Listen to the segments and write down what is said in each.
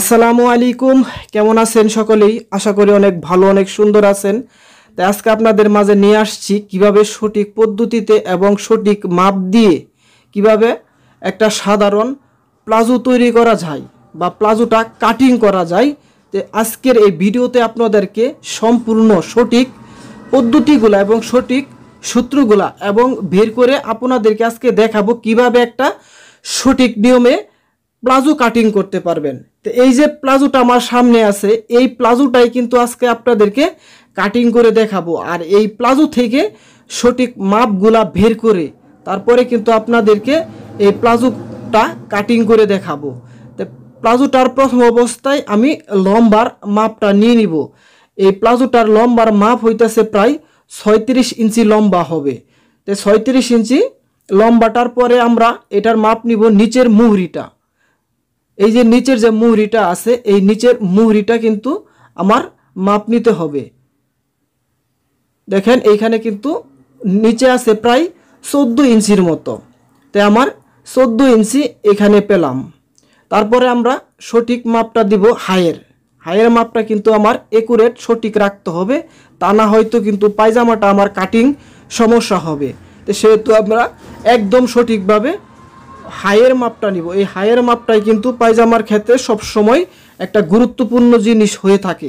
আসসালামু আলাইকুম কেমন আছেন সকলেই আশা করি অনেক ভালো অনেক সুন্দর আছেন তাই আজকে আপনাদের মাঝে নিয়ে আসছি কিভাবে সঠিক পদ্ধতিতে এবং সঠিক মাপ দিয়ে কিভাবে একটা সাধারণ প্লাজো তৈরি করা যায় বা প্লাজোটা কাটিং করা যায় তো আজকের এই ভিডিওতে আপনাদেরকে সম্পূর্ণ সঠিক পদ্ধতিগুলা এবং সঠিক সূত্রগুলা এবং বের করে আপনাদেরকে আজকে দেখাবো কিভাবে একটা সঠিক নিয়মে প্লাজো কাটিং করতে পারবেন তো এই যে প্লাজোটা আমার সামনে আছে এই প্লাজোটাই কিন্তু আজকে আপনাদেরকে কাটিং করে দেখাবো আর এই প্লাজো থেকে সঠিক মাপগুলা বের করে তারপরে কিন্তু আপনাদেরকে এই প্লাজোটা কাটিং করে দেখাবো তো প্লাজোটার প্রথম অবস্থায় আমি লম্বার মাপটা নিয়ে নিব এই প্লাজোটার লম্বার মাপ হইতেছে প্রায় ছয়ত্রিশ ইঞ্চি লম্বা হবে তো ছয়ত্রিশ ইঞ্চি লম্বাটার পরে আমরা এটার মাপ নিব নিচের মুহুরিটা এই যে নিচের যে মুহুরিটা আছে এই নিচের মুহুরিটা কিন্তু আমার মাপ নিতে হবে দেখেন এইখানে কিন্তু নিচে আছে প্রায় চোদ্দো ইঞ্চির মতো তাই আমার চোদ্দো ইঞ্চি এখানে পেলাম তারপরে আমরা সঠিক মাপটা দিব হায়ের হায়ের মাপটা কিন্তু আমার একুরেট সঠিক রাখতে হবে তা না হয়তো কিন্তু পায়জামাটা আমার কাটিং সমস্যা হবে তো সেহেতু আমরা একদম সঠিকভাবে হায়ের মাপটা নিব এই হায়ের মাপটাই কিন্তু পায়জামার ক্ষেত্রে সবসময় একটা গুরুত্বপূর্ণ জিনিস হয়ে থাকে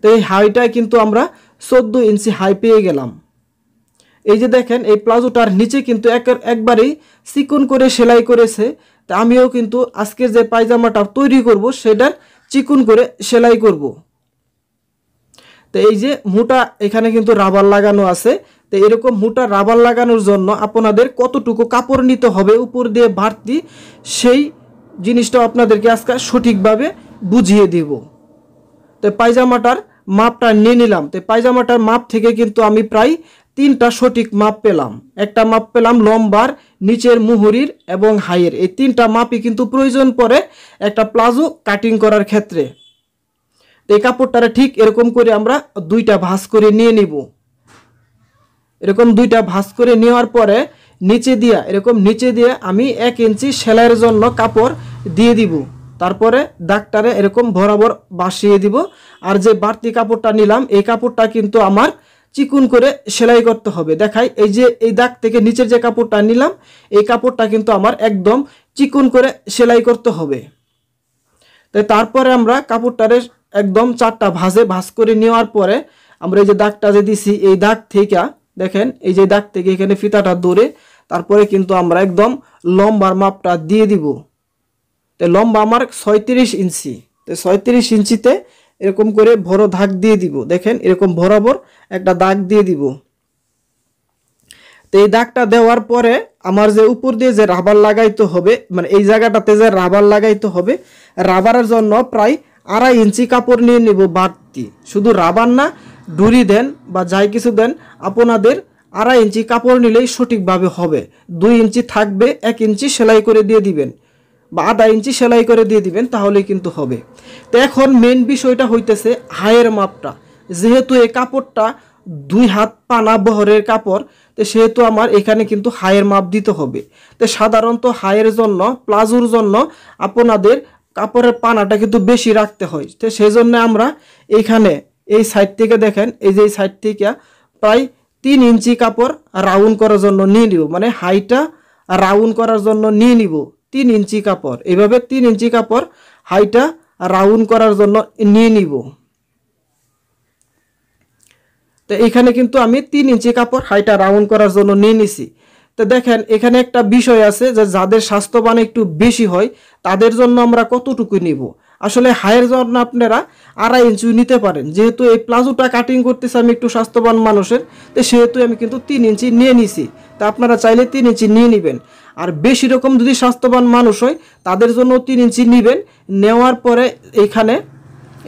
তো এই হাইটায় কিন্তু আমরা চোদ্দো ইঞ্চি হাই পেয়ে গেলাম এই যে দেখেন এই প্লাজোটার নিচে কিন্তু একবারেই চিকন করে সেলাই করেছে তা আমিও কিন্তু আজকে যে পায়জামাটা তৈরি করব সেটার চিকন করে সেলাই করব। তো এই যে মোটা এখানে কিন্তু রাবার লাগানো আছে তো এরকম মোটা রাবার লাগানোর জন্য আপনাদের কতটুকু কাপড় নিতে হবে উপর দিয়ে বাড়তি সেই জিনিসটা আপনাদেরকে আজকে সঠিকভাবে বুঝিয়ে দিব তো পায়জামাটার মাপটা নিয়ে নিলাম তো পায়জামাটার মাপ থেকে কিন্তু আমি প্রায় তিনটা সঠিক মাপ পেলাম একটা মাপ পেলাম লম্বার নিচের মুহুরির এবং হাইয়ের এই তিনটা মাপই কিন্তু প্রয়োজন পড়ে একটা প্লাজো কাটিং করার ক্ষেত্রে তো এই কাপড়টারা ঠিক এরকম করে আমরা দুইটা ভাঁজ করে নিয়ে নিব এরকম দুইটা ভাঁজ করে নেওয়ার পরে নিচে দিয়া এরকম নিচে দিয়ে আমি এক ইঞ্চি সেলাইয়ের জন্য কাপড় দিয়ে দিব তারপরে দাগটারে এরকম বরাবর বাসিয়ে দিব আর যে বাড়তি কাপড়টা নিলাম এই কাপড়টা কিন্তু আমার চিকুন করে সেলাই করতে হবে দেখাই এই যে এই দাগ থেকে নিচের যে কাপড়টা নিলাম এই কাপড়টা কিন্তু আমার একদম চিকুন করে সেলাই করতে হবে তাই তারপরে আমরা কাপড়টারে একদম চারটা ভাঁজে ভাজ করে নেওয়ার পরে আমরা এই যে দাগটা যে দিছি এই দাগ থেকে দেখেন এই যে দাগ থেকে এখানে ফিতাটা ধরে তারপরে কিন্তু আমরা একদম লম্বার মাপটা দিয়ে দিব তো লম্বা আমার ৩৬ ইঞ্চি তো ৩৬ ইঞ্চিতে এরকম করে ভরো দাগ দিয়ে দিব দেখেন এরকম বরাবর একটা দাগ দিয়ে দিব তো এই দাগটা দেওয়ার পরে আমার যে উপর দিয়ে যে রাবার লাগাইতে হবে মানে এই জায়গাটাতে যে রাবার লাগাইতে হবে রাবারের জন্য প্রায় আড়াই ইঞ্চি কাপড় নিয়ে নেব বাড়তি শুধু রাবার না ডুরি দেন বা যাই কিছু দেন আপনাদের আড়াই ইঞ্চি কাপড় নিলেই সঠিকভাবে হবে দুই ইঞ্চি থাকবে এক ইঞ্চি সেলাই করে দিয়ে দিবেন বা আধা ইঞ্চি সেলাই করে দিয়ে দিবেন তাহলেই কিন্তু হবে তো এখন মেন বিষয়টা হইতেছে হায়ের মাপটা যেহেতু এই কাপড়টা দুই হাত পানা বহরের কাপড় তো সেহেতু আমার এখানে কিন্তু হায়ের মাপ দিতে হবে তো সাধারণত হায়ের জন্য প্লাজোর জন্য আপনাদের কাপড়ের পানাটা কিন্তু বেশি রাখতে হয় তো সেই জন্য আমরা এইখানে এই সাইড থেকে দেখেন এই যে এই সাইড থেকে প্রায় তিন ইঞ্চি কাপড় রাউন্ড করার জন্য নিয়ে নিব মানে হাইটা রাউন্ড করার জন্য নিয়ে নিব তিন ইঞ্চি কাপড় এভাবে তিন ইঞ্চি কাপড় হাইটা রাউন্ড করার জন্য নিয়ে নিব তো এখানে কিন্তু আমি তিন ইঞ্চি কাপড় হাইটা রাউন্ড করার জন্য নিয়ে নিছি তো দেখেন এখানে একটা বিষয় আছে যে যাদের স্বাস্থ্যবান একটু বেশি হয় তাদের জন্য আমরা কতটুকু নিব আসলে হায়ের জন্য আপনারা আড়াই ইঞ্চি নিতে পারেন যেহেতু এই প্লাজোটা কাটিং করতেছে আমি একটু স্বাস্থ্যবান মানুষের তো সেহেতু আমি কিন্তু তিন ইঞ্চি নিয়ে নিছি তা আপনারা চাইলে তিন ইঞ্চি নিয়ে নেবেন আর বেশি রকম যদি স্বাস্থ্যবান মানুষ হয় তাদের জন্য তিন ইঞ্চি নেবেন নেওয়ার পরে এইখানে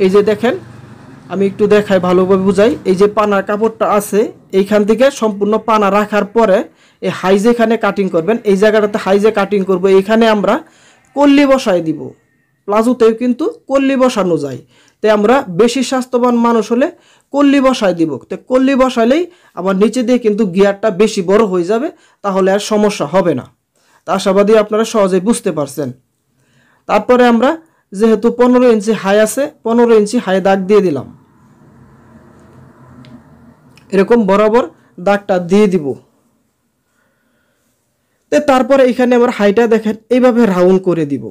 এই যে দেখেন আমি একটু দেখাই ভালোভাবে বুঝাই এই যে পানার কাপড়টা আছে এইখান থেকে সম্পূর্ণ পানা রাখার পরে এই হাই যেখানে কাটিং করবেন এই জায়গাটাতে হাই যে কাটিং করব এখানে আমরা কল্লি বসায় দিব প্লাজুতেও কিন্তু কল্লি বসানো যায় তাই আমরা বেশি স্বাস্থ্যবান মানুষ হলে কল্লি বসায় দিব তো কল্লি বসালেই আমার নিচে দিয়ে কিন্তু গিয়ারটা বেশি বড় হয়ে যাবে তাহলে আর সমস্যা হবে না তা আশাবাদী আপনারা সহজেই বুঝতে পারছেন তারপরে আমরা যেহেতু পনেরো ইঞ্চি হাই আছে পনেরো ইঞ্চি হাই দাগ দিয়ে দিলাম এরকম বরাবর দাগটা দিয়ে দিব তো তারপরে এখানে আমার হাইটা দেখেন এইভাবে রাউন্ড করে দিব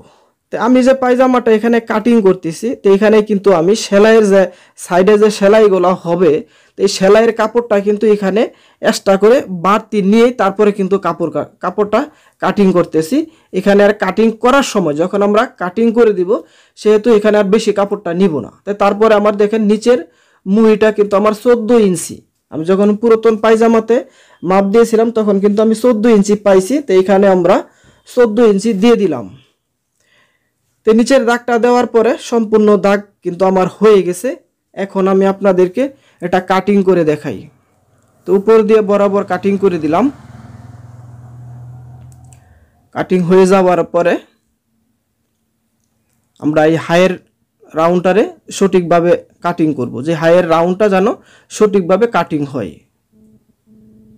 তো আমি যে পায়জামাটা এখানে কাটিং করতেছি তো এখানে কিন্তু আমি সেলাইয়ের যে সাইডে যে সেলাইগুলো হবে তো এই সেলাইয়ের কাপড়টা কিন্তু এখানে এক্সট্রা করে বাড়তি নিয়ে তারপরে কিন্তু কাপড় কাপড়টা কাটিং করতেছি এখানে আর কাটিং করার সময় যখন আমরা কাটিং করে দিব সেহেতু এখানে আর বেশি কাপড়টা নিব না তাই তারপরে আমার দেখেন নিচের মুহিটা কিন্তু আমার চোদ্দো ইঞ্চি আমি যখন পুরাতন পায়জামাতে মাপ দিয়েছিলাম তখন কিন্তু আমি চোদ্দ ইঞ্চি পাইছি তো এইখানে আমরা চোদ্দো ইঞ্চি দিয়ে দিলাম তো নিচের দাগটা দেওয়ার পরে সম্পূর্ণ দাগ কিন্তু আমার হয়ে গেছে এখন আমি আপনাদেরকে এটা কাটিং করে দেখাই তো উপর দিয়ে বরাবর কাটিং করে দিলাম কাটিং হয়ে যাওয়ার পরে আমরা এই হায়ের রাউন্ডটারে সঠিকভাবে কাটিং করব যে হাইয়ের রাউন্ডটা যেন সঠিকভাবে কাটিং হয়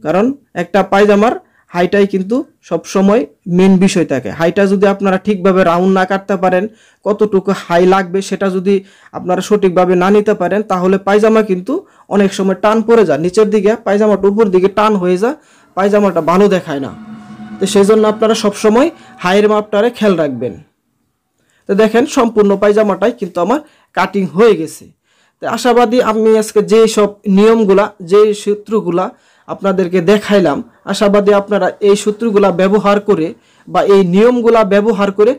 কারণ একটা পায়জামার হাইটাই কিন্তু সবসময় মেন বিষয় থাকে হাইটা যদি আপনারা ঠিকভাবে রাউন্ড না কাটতে পারেন কতটুকু হাই লাগবে সেটা যদি আপনারা সঠিকভাবে না নিতে পারেন তাহলে পায়জামা কিন্তু অনেক সময় টান পড়ে যায় নিচের দিকে পায়জামাটা উপর দিকে টান হয়ে যায় পায়জামাটা ভালো দেখায় না তো সেই জন্য আপনারা সবসময় হাইয়ের মাপটারে খেয়াল রাখবেন তো দেখেন সম্পূর্ণ পায়জামাটাই কিন্তু আমার কাটিং হয়ে গেছে তো আশাবাদী আমি আজকে যেই সব নিয়মগুলা যেই সূত্রগুলা আপনাদেরকে দেখাইলাম আশাবাদী আপনারা এই সূত্রগুলা ব্যবহার করে বা এই নিয়মগুলা ব্যবহার করে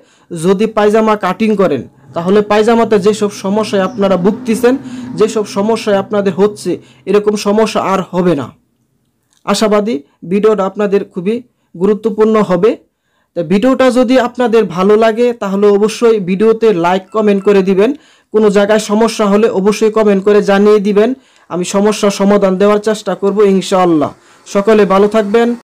যদি পায়জামা কাটিং করেন তাহলে পায়জামাতে যেসব সমস্যায় আপনারা ভুগতেছেন যেসব সমস্যায় আপনাদের হচ্ছে এরকম সমস্যা আর হবে না আশাবাদী ভিডিওটা আপনাদের খুবই গুরুত্বপূর্ণ হবে ভিডিওটা যদি আপনাদের ভালো লাগে তাহলে অবশ্যই ভিডিওতে লাইক কমেন্ট করে দিবেন কোনো জায়গায় সমস্যা হলে অবশ্যই কমেন্ট করে জানিয়ে দিবেন আমি সমস্যার সমাধান দেওয়ার চেষ্টা করব ইনশাআল্লাহ সকলে ভালো থাকবেন